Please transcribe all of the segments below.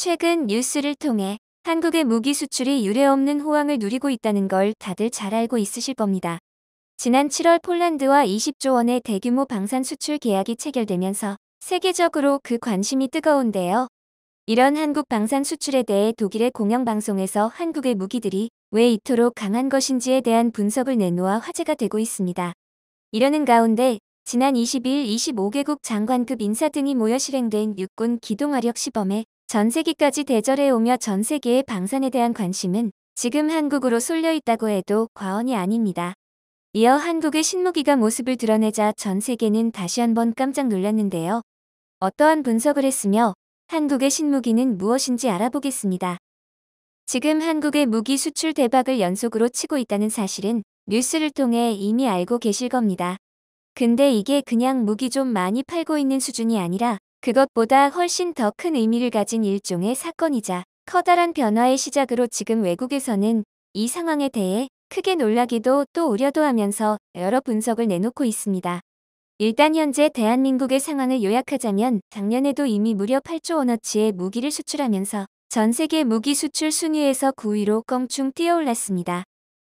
최근 뉴스를 통해 한국의 무기 수출이 유례없는 호황을 누리고 있다는 걸 다들 잘 알고 있으실 겁니다. 지난 7월 폴란드와 20조 원의 대규모 방산 수출 계약이 체결되면서 세계적으로 그 관심이 뜨거운데요. 이런 한국 방산 수출에 대해 독일의 공영방송에서 한국의 무기들이 왜 이토록 강한 것인지에 대한 분석을 내놓아 화제가 되고 있습니다. 이러는 가운데 지난 20일 25개국 장관급 인사 등이 모여 실행된 육군 기동화력 시범에 전세기까지 대절해 오며 전 세계의 방산에 대한 관심은 지금 한국으로 쏠려 있다고 해도 과언이 아닙니다. 이어 한국의 신무기가 모습을 드러내자 전 세계는 다시 한번 깜짝 놀랐는데요. 어떠한 분석을 했으며 한국의 신무기는 무엇인지 알아보겠습니다. 지금 한국의 무기 수출 대박을 연속으로 치고 있다는 사실은 뉴스를 통해 이미 알고 계실 겁니다. 근데 이게 그냥 무기 좀 많이 팔고 있는 수준이 아니라 그것보다 훨씬 더 큰 의미를 가진 일종의 사건이자 커다란 변화의 시작으로 지금 외국에서는 이 상황에 대해 크게 놀라기도 또 우려도 하면서 여러 분석을 내놓고 있습니다. 일단 현재 대한민국의 상황을 요약하자면 작년에도 이미 무려 8조 원어치의 무기를 수출하면서 전 세계 무기 수출 순위에서 9위로 껑충 뛰어올랐습니다.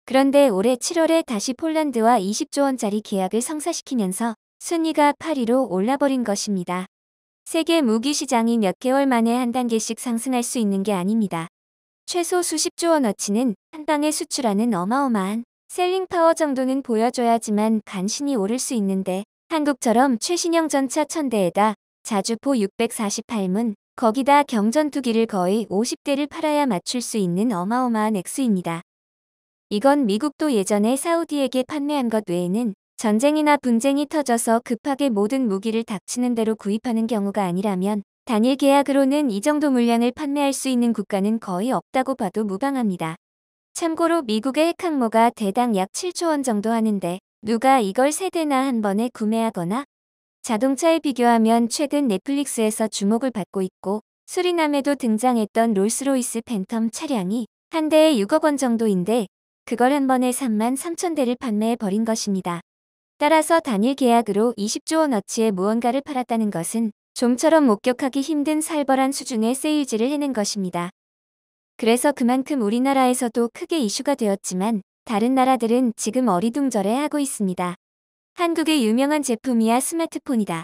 그런데 올해 7월에 다시 폴란드와 20조 원짜리 계약을 성사시키면서 순위가 8위로 올라버린 것입니다. 세계 무기 시장이 몇 개월 만에 한 단계씩 상승할 수 있는 게 아닙니다. 최소 수십조 원어치는 한 방에 수출하는 어마어마한 셀링 파워 정도는 보여줘야지만 간신히 오를 수 있는데 한국처럼 최신형 전차 천대에다 자주포 648문 거기다 경전투기를 거의 50대를 팔아야 맞출 수 있는 어마어마한 액수입니다. 이건 미국도 예전에 사우디에게 판매한 것 외에는 전쟁이나 분쟁이 터져서 급하게 모든 무기를 닥치는 대로 구입하는 경우가 아니라면 단일 계약으로는 이 정도 물량을 판매할 수 있는 국가는 거의 없다고 봐도 무방합니다. 참고로 미국의 핵 항모가 대당 약 7조 원 정도 하는데 누가 이걸 세대나 한 번에 구매하거나 자동차에 비교하면 최근 넷플릭스에서 주목을 받고 있고 수리남에도 등장했던 롤스로이스 팬텀 차량이 한 대에 6억 원 정도인데 그걸 한 번에 3만 3천 대를 판매해 버린 것입니다. 따라서 단일 계약으로 20조 원어치의 무언가를 팔았다는 것은 좀처럼 목격하기 힘든 살벌한 수준의 세일즈를 해낸 것입니다. 그래서 그만큼 우리나라에서도 크게 이슈가 되었지만 다른 나라들은 지금 어리둥절해 하고 있습니다. 한국의 유명한 제품이야 스마트폰이다.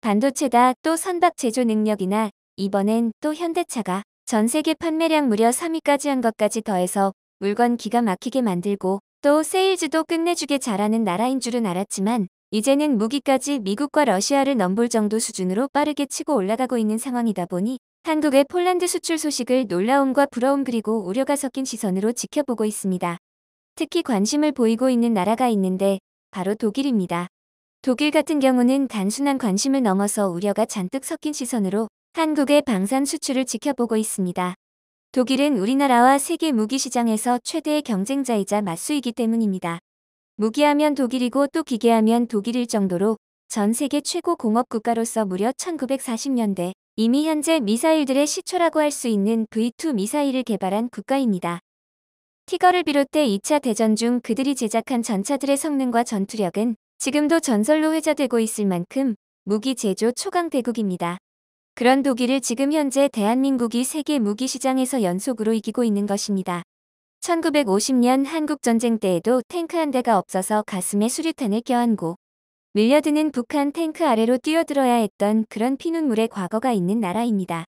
반도체다 또 선박 제조 능력이나 이번엔 또 현대차가 전 세계 판매량 무려 3위까지 한 것까지 더해서 물건 기가 막히게 만들고 또 세일즈도 끝내주게 잘하는 나라인 줄은 알았지만 이제는 무기까지 미국과 러시아를 넘볼 정도 수준으로 빠르게 치고 올라가고 있는 상황이다 보니 한국의 폴란드 수출 소식을 놀라움과 부러움 그리고 우려가 섞인 시선으로 지켜보고 있습니다. 특히 관심을 보이고 있는 나라가 있는데 바로 독일입니다. 독일 같은 경우는 단순한 관심을 넘어서 우려가 잔뜩 섞인 시선으로 한국의 방산 수출을 지켜보고 있습니다. 독일은 우리나라와 세계 무기 시장에서 최대의 경쟁자이자 맞수이기 때문입니다. 무기하면 독일이고 또 기계하면 독일일 정도로 전 세계 최고 공업 국가로서 무려 1940년대 이미 현재 미사일들의 시초라고 할 수 있는 V2 미사일을 개발한 국가입니다. 티거를 비롯해 2차 대전 중 그들이 제작한 전차들의 성능과 전투력은 지금도 전설로 회자되고 있을 만큼 무기 제조 초강대국입니다. 그런 독일을 지금 현재 대한민국이 세계 무기 시장에서 연속으로 이기고 있는 것입니다. 1950년 한국전쟁 때에도 탱크 한 대가 없어서 가슴에 수류탄을 껴안고 밀려드는 북한 탱크 아래로 뛰어들어야 했던 그런 피눈물의 과거가 있는 나라입니다.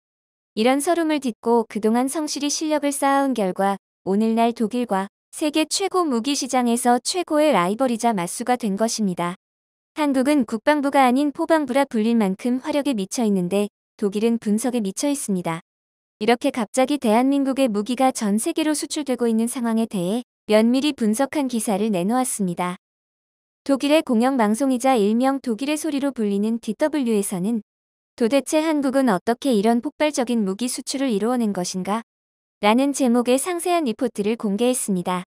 이런 서름을 딛고 그동안 성실히 실력을 쌓아온 결과 오늘날 독일과 세계 최고 무기 시장에서 최고의 라이벌이자 맞수가 된 것입니다. 한국은 국방부가 아닌 포방부라 불릴 만큼 화력에 미쳐 있는데 독일은 분석에 미쳐 있습니다. 이렇게 갑자기 대한민국의 무기가 전 세계로 수출되고 있는 상황에 대해 면밀히 분석한 기사를 내놓았습니다. 독일의 공영방송이자 일명 독일의 소리로 불리는 DW에서는 도대체 한국은 어떻게 이런 폭발적인 무기 수출을 이루어낸 것인가? 라는 제목의 상세한 리포트를 공개했습니다.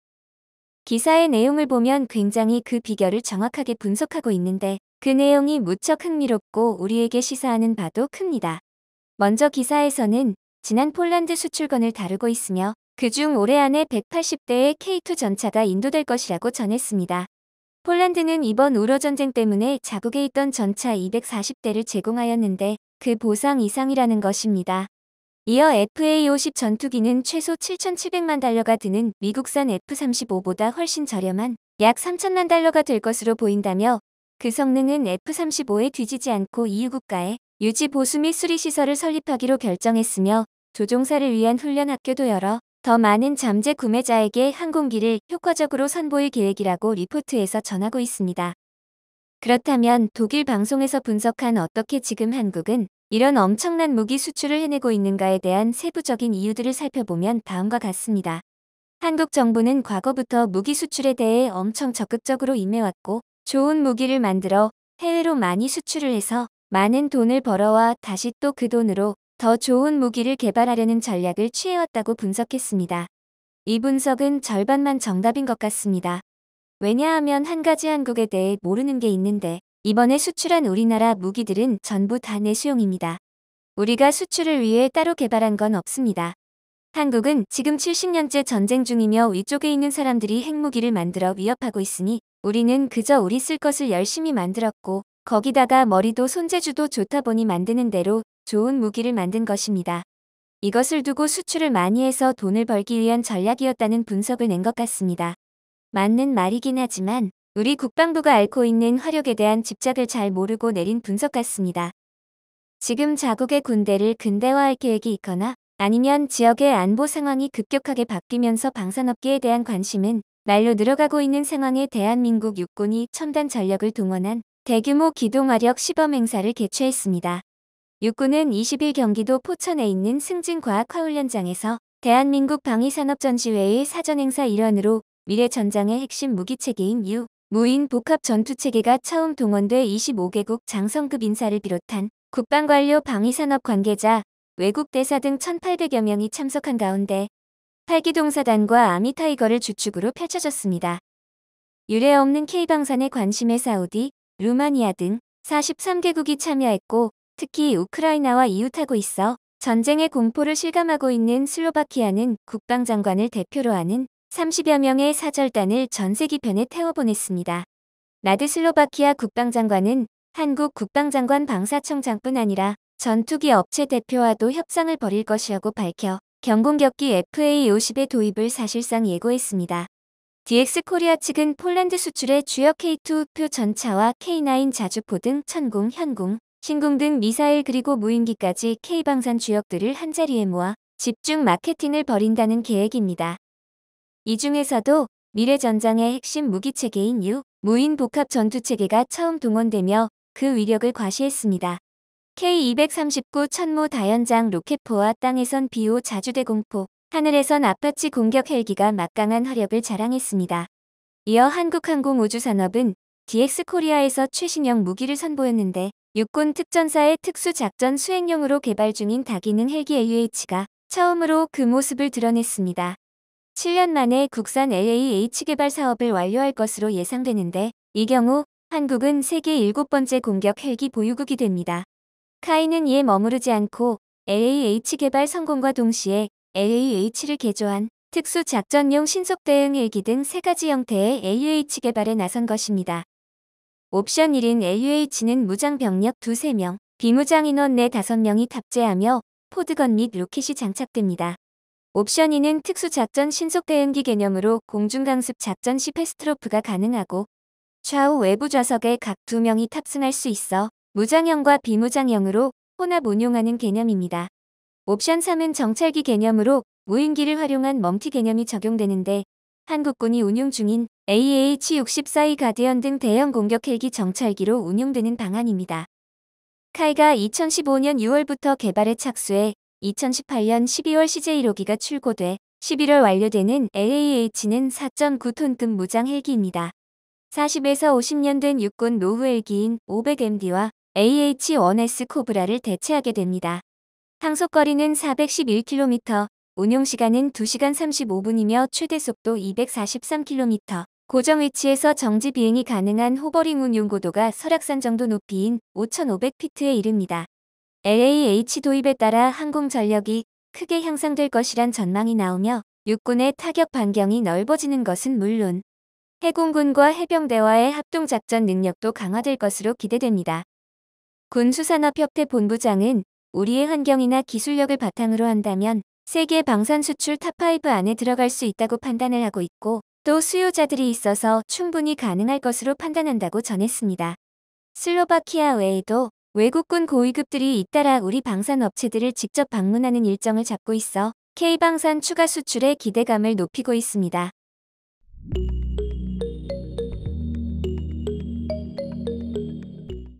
기사의 내용을 보면 굉장히 그 비결을 정확하게 분석하고 있는데 그 내용이 무척 흥미롭고 우리에게 시사하는 바도 큽니다. 먼저 기사에서는 지난 폴란드 수출건을 다루고 있으며 그중 올해 안에 180대의 K2 전차가 인도될 것이라고 전했습니다. 폴란드는 이번 우러전쟁 때문에 자국에 있던 전차 240대를 제공하였는데 그 보상 이상이라는 것입니다. 이어 FA-50 전투기는 최소 7,700만 달러가 드는 미국산 F-35보다 훨씬 저렴한 약3 0 0 0만 달러가 될 것으로 보인다며 그 성능은 F-35에 뒤지지 않고 EU 국가에 유지 보수 및 수리 시설을 설립하기로 결정했으며 조종사를 위한 훈련 학교도 열어 더 많은 잠재 구매자에게 항공기를 효과적으로 선보일 계획이라고 리포트에서 전하고 있습니다. 그렇다면 독일 방송에서 분석한 어떻게 지금 한국은 이런 엄청난 무기 수출을 해내고 있는가에 대한 세부적인 이유들을 살펴보면 다음과 같습니다. 한국 정부는 과거부터 무기 수출에 대해 엄청 적극적으로 임해왔고 좋은 무기를 만들어 해외로 많이 수출을 해서 많은 돈을 벌어와 다시 또 그 돈으로 더 좋은 무기를 개발하려는 전략을 취해왔다고 분석했습니다. 이 분석은 절반만 정답인 것 같습니다. 왜냐하면 한 가지 한국에 대해 모르는 게 있는데 이번에 수출한 우리나라 무기들은 전부 다 내수용입니다. 우리가 수출을 위해 따로 개발한 건 없습니다. 한국은 지금 70년째 전쟁 중이며 위쪽에 있는 사람들이 핵무기를 만들어 위협하고 있으니 우리는 그저 우리 쓸 것을 열심히 만들었고 거기다가 머리도 손재주도 좋다 보니 만드는 대로 좋은 무기를 만든 것입니다. 이것을 두고 수출을 많이 해서 돈을 벌기 위한 전략이었다는 분석을 낸 것 같습니다. 맞는 말이긴 하지만 우리 국방부가 앓고 있는 화력에 대한 집착을 잘 모르고 내린 분석 같습니다. 지금 자국의 군대를 근대화할 계획이 있거나 아니면 지역의 안보 상황이 급격하게 바뀌면서 방산업계에 대한 관심은 말로 늘어가고 있는 상황에 대한민국 육군이 첨단 전력을 동원한 대규모 기동화력 시범 행사를 개최했습니다. 육군은 20일 경기도 포천에 있는 승진과학화훈련장에서 대한민국 방위산업전시회의 사전행사 일환으로 미래 전장의 핵심 무기체계인 U 무인 복합 전투체계가 처음 동원돼 25개국 장성급 인사를 비롯한 국방관료 방위산업 관계자, 외국 대사 등 1,800여 명이 참석한 가운데 8기동사단과 아미타이거를 주축으로 펼쳐졌습니다. 유례 없는 K방산에 관심의 사우디, 루마니아 등 43개국이 참여했고 특히 우크라이나와 이웃하고 있어 전쟁의 공포를 실감하고 있는 슬로바키아는 국방장관을 대표로 하는 30여 명의 사절단을 전세기편에 태워보냈습니다. 라드슬로바키아 국방장관은 한국 국방장관 방사청장뿐 아니라 전투기 업체 대표와도 협상을 벌일 것이라고 밝혀 경공격기 FA-50의 도입을 사실상 예고했습니다. DX코리아 측은 폴란드 수출의 주요 K2 표 전차와 K9 자주포 등 천공, 현공, 신공 등 미사일 그리고 무인기까지 K방산 주역들을 한자리에 모아 집중 마케팅을 벌인다는 계획입니다. 이 중에서도 미래전장의 핵심 무기체계인 유, 무인 복합 전투체계가 처음 동원되며 그 위력을 과시했습니다. K-239 천모 다연장 로켓포와 땅에선 B-5 자주대 공포, 하늘에선 아파치 공격 헬기가 막강한 화력을 자랑했습니다. 이어 한국항공우주산업은 DX코리아에서 최신형 무기를 선보였는데 육군 특전사의 특수작전 수행용으로 개발 중인 다기능 헬기 LUH가 처음으로 그 모습을 드러냈습니다. 7년 만에 국산 LAH 개발 사업을 완료할 것으로 예상되는데 이 경우 한국은 세계 7번째 공격 헬기 보유국이 됩니다. 카이는 이에 머무르지 않고 LAH 개발 성공과 동시에 LAH를 개조한 특수 작전용 신속 대응 헬기등 세 가지 형태의 l a h 개발에 나선 것입니다. 옵션 1인 l a h 는 무장 병력 2, 3명, 비무장 인원 4, 5명이 탑재하며 포드건 및 로켓이 장착됩니다. 옵션 2는 특수 작전 신속 대응기 개념으로 공중 강습 작전 시 패스트로프가 가능하고 좌우 외부 좌석에 각 두 명이 탑승할 수 있어 무장형과 비무장형으로 혼합 운용하는 개념입니다. 옵션 3은 정찰기 개념으로 무인기를 활용한 멈티 개념이 적용되는데 한국군이 운용 중인 AH-64E 가디언 등 대형 공격 헬기 정찰기로 운용되는 방안입니다. 카이가 2015년 6월부터 개발에 착수해 2018년 12월 c j 로기가 출고돼 11월 완료되는 LAH는 4.9톤급 무장 헬기입니다. 40에서 50년 된 육군 노후 헬기인 500MD와 AH-1S 코브라를 대체하게 됩니다. 항속거리는 411km, 운용시간은 2시간 35분이며 최대 속도 243km, 고정 위치에서 정지 비행이 가능한 호버링 운용 고도가 설악산 정도 높이인 5,500피트에 이릅니다. LAH 도입에 따라 항공 전력이 크게 향상될 것이란 전망이 나오며 육군의 타격 반경이 넓어지는 것은 물론 해공군과 해병대와의 합동작전 능력도 강화될 것으로 기대됩니다. 군수산업협회 본부장은 우리의 환경이나 기술력을 바탕으로 한다면 세계 방산 수출 탑5 안에 들어갈 수 있다고 판단을 하고 있고 또 수요자들이 있어서 충분히 가능할 것으로 판단한다고 전했습니다. 슬로바키아 외에도 외국군 고위급들이 잇따라 우리 방산 업체들을 직접 방문하는 일정을 잡고 있어 K방산 추가 수출의 기대감을 높이고 있습니다.